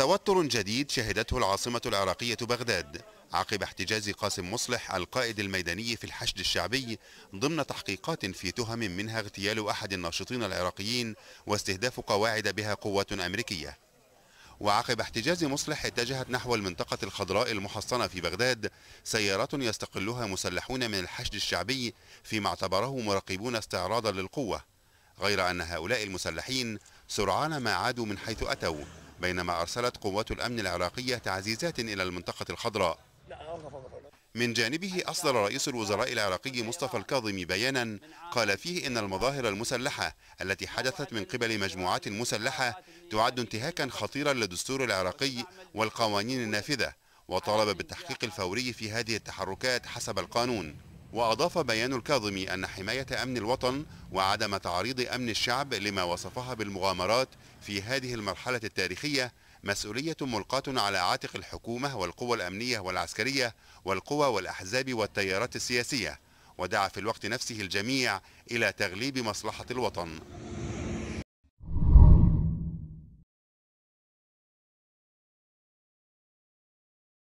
توتر جديد شهدته العاصمة العراقية بغداد عقب احتجاز قاسم مصلح القائد الميداني في الحشد الشعبي ضمن تحقيقات في تهم منها اغتيال أحد الناشطين العراقيين واستهداف قواعد بها قوات أمريكية وعقب احتجاز مصلح اتجهت نحو المنطقة الخضراء المحصنة في بغداد سيارات يستقلها مسلحون من الحشد الشعبي فيما اعتبره مراقبون استعراضا للقوة غير أن هؤلاء المسلحين سرعان ما عادوا من حيث أتوا بينما أرسلت قوات الأمن العراقية تعزيزات إلى المنطقة الخضراء من جانبه أصدر رئيس الوزراء العراقي مصطفى الكاظمي بيانا قال فيه إن المظاهر المسلحة التي حدثت من قبل مجموعات مسلحة تعد انتهاكا خطيرا للدستور العراقي والقوانين النافذة وطالب بالتحقيق الفوري في هذه التحركات حسب القانون وأضاف بيان الكاظمي أن حماية أمن الوطن وعدم تعريض أمن الشعب لما وصفها بالمغامرات في هذه المرحلة التاريخية مسؤولية ملقاة على عاتق الحكومة والقوى الأمنية والعسكرية والقوى والأحزاب والتيارات السياسية ودعا في الوقت نفسه الجميع إلى تغليب مصلحة الوطن